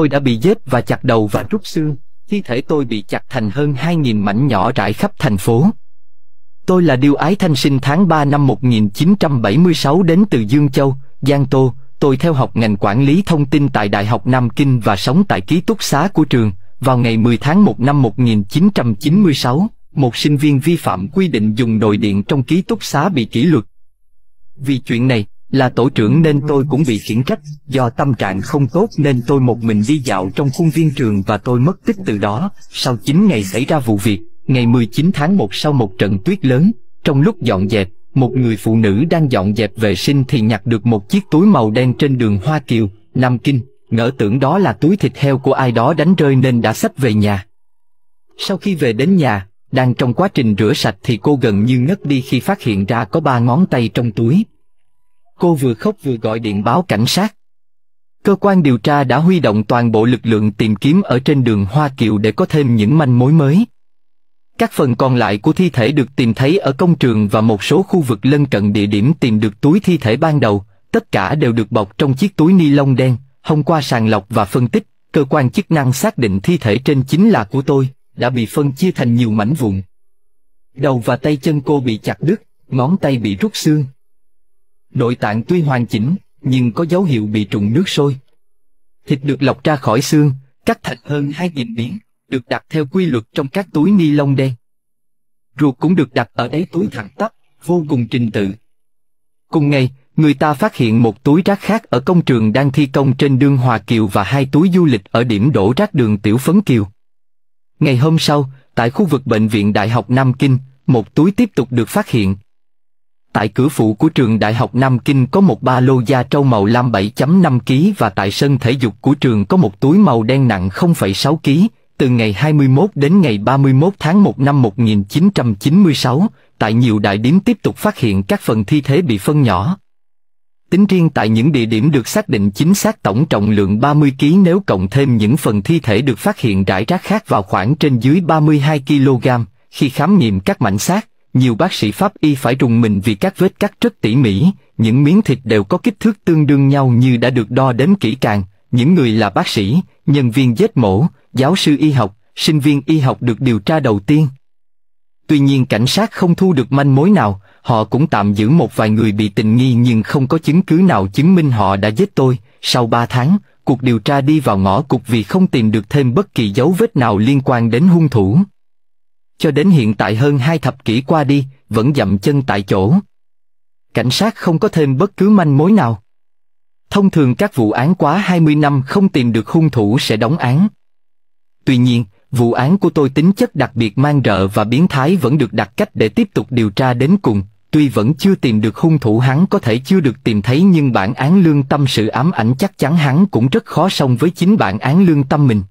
tôi đã bị giết và chặt đầu và rút xương, thi thể tôi bị chặt thành hơn 2.000 mảnh nhỏ rải khắp thành phố. Tôi là Điêu Ái Thanh sinh tháng 3 năm 1976 đến từ Dương Châu, Giang Tô, tôi theo học ngành quản lý thông tin tại Đại học Nam Kinh và sống tại ký túc xá của trường, vào ngày 10 tháng 1 năm 1996 một sinh viên vi phạm quy định dùng nồi điện trong ký túc xá bị kỷ luật. Vì chuyện này, là tổ trưởng nên tôi cũng bị khiển trách, do tâm trạng không tốt nên tôi một mình đi dạo trong khuôn viên trường và tôi mất tích từ đó. Sau 9 ngày xảy ra vụ việc, ngày 19 tháng 1 sau một trận tuyết lớn, trong lúc dọn dẹp, một người phụ nữ đang dọn dẹp vệ sinh thì nhặt được một chiếc túi màu đen trên đường Hoa Kiều, Nam Kinh, ngỡ tưởng đó là túi thịt heo của ai đó đánh rơi nên đã xách về nhà. Sau khi về đến nhà, đang trong quá trình rửa sạch thì cô gần như ngất đi khi phát hiện ra có ba ngón tay trong túi, Cô vừa khóc vừa gọi điện báo cảnh sát. Cơ quan điều tra đã huy động toàn bộ lực lượng tìm kiếm ở trên đường Hoa Kiều để có thêm những manh mối mới. Các phần còn lại của thi thể được tìm thấy ở công trường và một số khu vực lân cận địa điểm tìm được túi thi thể ban đầu, tất cả đều được bọc trong chiếc túi ni lông đen, thông qua sàng lọc và phân tích, cơ quan chức năng xác định thi thể trên chính là của tôi, đã bị phân chia thành nhiều mảnh vụn. Đầu và tay chân cô bị chặt đứt, ngón tay bị rút xương, nội tạng tuy hoàn chỉnh, nhưng có dấu hiệu bị trụng nước sôi. Thịt được lọc ra khỏi xương, cắt thành hơn 2.000 miếng, được đặt theo quy luật trong các túi ni lông đen. Ruột cũng được đặt ở đáy túi thẳng tắp, vô cùng trình tự. Cùng ngày, người ta phát hiện một túi rác khác ở công trường đang thi công trên đường Hòa Kiều và hai túi du lịch ở điểm đổ rác đường Tiểu Phấn Kiều. Ngày hôm sau, tại khu vực bệnh viện Đại học Nam Kinh, một túi tiếp tục được phát hiện, Tại cửa phụ của trường Đại học Nam Kinh có một ba lô da trâu màu lam 7.5 kg và tại sân thể dục của trường có một túi màu đen nặng 0,6 kg. Từ ngày 21 đến ngày 31 tháng 1 năm 1996, tại nhiều đại điểm tiếp tục phát hiện các phần thi thể bị phân nhỏ. Tính riêng tại những địa điểm được xác định chính xác tổng trọng lượng 30 kg nếu cộng thêm những phần thi thể được phát hiện rải rác khác vào khoảng trên dưới 32 kg, khi khám nghiệm các mảnh xác, nhiều bác sĩ pháp y phải rùng mình vì các vết cắt rất tỉ mỉ, những miếng thịt đều có kích thước tương đương nhau như đã được đo đếm kỹ càng. Những người là bác sĩ, nhân viên giết mổ, giáo sư y học, sinh viên y học được điều tra đầu tiên. Tuy nhiên cảnh sát không thu được manh mối nào, họ cũng tạm giữ một vài người bị tình nghi nhưng không có chứng cứ nào chứng minh họ đã giết tôi. Sau 3 tháng, cuộc điều tra đi vào ngõ cụt vì không tìm được thêm bất kỳ dấu vết nào liên quan đến hung thủ cho đến hiện tại hơn hai thập kỷ qua đi, vẫn dậm chân tại chỗ. Cảnh sát không có thêm bất cứ manh mối nào. Thông thường các vụ án quá 20 năm không tìm được hung thủ sẽ đóng án. Tuy nhiên, vụ án của tôi tính chất đặc biệt mang rợ và biến thái vẫn được đặt cách để tiếp tục điều tra đến cùng. Tuy vẫn chưa tìm được hung thủ hắn có thể chưa được tìm thấy nhưng bản án lương tâm sự ám ảnh chắc chắn hắn cũng rất khó song với chính bản án lương tâm mình.